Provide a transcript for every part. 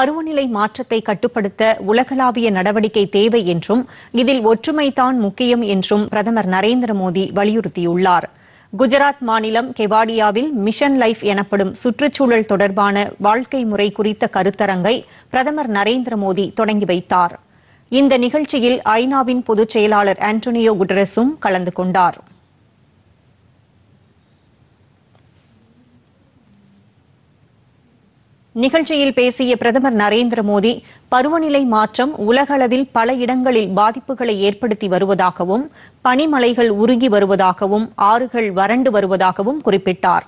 பருவநிலை மாற்றத்தை கட்டுப்படுத்த உலகளாவிய நடவடிக்கை தேவை என்றும் இதில் ஒற்றுமைதான் முக்கியம் என்றும் பிரதமர் நரேந்திர மோடி வலியுறுத்தியுள்ளார் குஜராத் மாநிலம் கெவாடியாவில் மிஷன் லைஃப் எனப்படும் சுற்றுச்சூழல் தொடர்பான வாழ்க்கை முறை குறித்த கருத்தரங்கை பிரதமர் நரேந்திர மோடி தொடங்கி வைத்தார் இந்த நிகழ்ச்சியில் ஐநாவின் பொதுச் செயலாளர் ஆண்டோனியோ குட்ரஸும் கலந்து கொண்டாா் நிகழ்ச்சியில் பேசிய பிரதமர் நரேந்திர மோடி பருவநிலை மாற்றம் உலகளவில் பல இடங்களில் பாதிப்புகளை ஏற்படுத்தி வருவதாகவும் பனிமலைகள் உருகி வருவதாகவும் ஆறுகள் வறண்டு வருவதாகவும் குறிப்பிட்டார்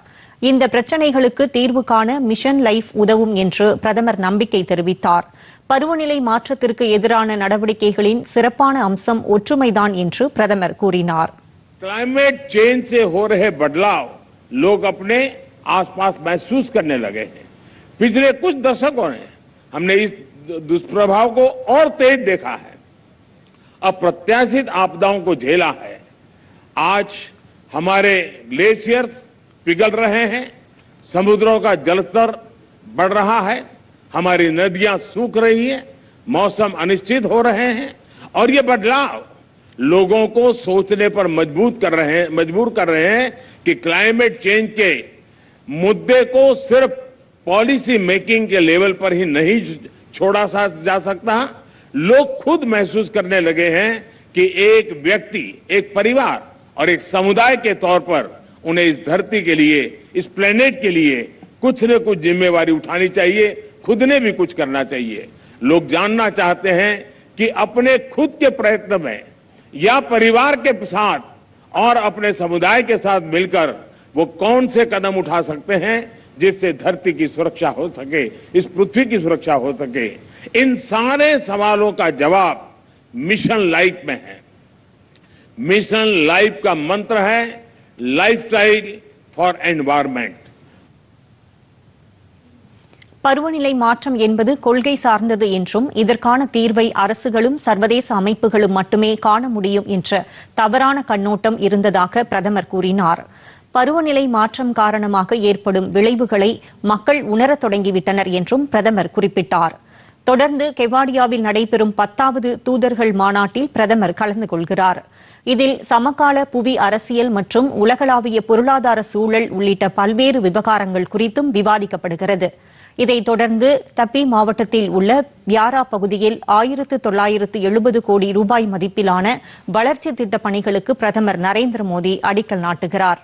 இந்த பிரச்சினைகளுக்கு தீர்வு காண மிஷன் லைஃப் உதவும் என்று பிரதமர் நம்பிக்கை தெரிவித்தார் பருவநிலை மாற்றத்திற்கு எதிரான நடவடிக்கைகளின் சிறப்பான அம்சம் ஒற்றுமைதான் என்று பிரதமர் கூறினார் கிளைமேட் சேஞ்ச் ஹோ हो रहे बदलाव लोग अपने आसपास महसूस करने लगे पिछले कुछ दशकों ने हमने इस दुष्प्रभाव को और तेज देखा है अप्रत्याशित आपदाओं को झेला है आज हमारे ग्लेशियर्स पिघल रहे हैं समुद्रों का जलस्तर बढ़ रहा है हमारी नदियां सूख रही है मौसम अनिश्चित हो रहे हैं और ये बदलाव लोगों को सोचने पर मजबूत कर रहे हैं मजबूर कर रहे हैं कि क्लाइमेट चेंज के मुद्दे को सिर्फ पॉलिसी मेकिंग के लेवल पर ही नहीं छोड़ा सा जा सकता लोग खुद महसूस करने लगे हैं कि एक व्यक्ति एक परिवार और एक समुदाय के तौर पर उन्हें इस धरती के लिए इस प्लेनेट के लिए कुछ न कुछ जिम्मेवारी उठानी चाहिए खुद ने भी कुछ करना चाहिए लोग जानना चाहते हैं कि अपने खुद के प्रयत्न में या परिवार के साथ और अपने समुदाय के साथ मिलकर वो कौन से कदम उठा सकते हैं जिससे धरती की सुरक्षा हो सके इस पृथ्वी की सुरक्षा हो सके इन सारे सवालों का जवाब मिशन लाइफ में है मिशन लाइफ का मंत्र है लाइफस्टाइल फॉर एनवायरमेंट பருவநிலை மாற்றம் என்பது கொள்கை சார்ந்தது என்றும் இதற்கான தீர்வை அரசுகளும் சர்வதேச அமைப்புகளும் மட்டுமே காண முடியும் என்ற தவறான கண்ணோட்டம் இருந்ததாக பிரதமர் கூறினார் பருவநிலை மாற்றம் காரணமாக ஏற்படும் விளைவுகளை மக்கள் உணரத் தொடங்கிவிட்டனர் என்றும் பிரதமர் குறிப்பிட்டார் தொடர்ந்து கெவாடியாவில் நடைபெறும் பத்தாவது தூதர்கள் மாநாட்டில் பிரதமர் கலந்து கொள்கிறார் இதில் சமகால புவி அரசியல் மற்றும் உலகளாவிய பொருளாதார சூழல் உள்ளிட்ட பல்வேறு விவகாரங்கள் குறித்தும் விவாதிக்கப்படுகிறது இதைத் தொடர்ந்து தப்பி மாவட்டத்தில் உள்ள வியாரா பகுதியில் ஆயிரத்து தொள்ளாயிரத்து எழுபது கோடி ரூபாய் மதிப்பிலான வளர்ச்சி திட்டப் பணிகளுக்கு பிரதமர் நரேந்திர மோடி அடிக்கல் நாட்டுகிறாா்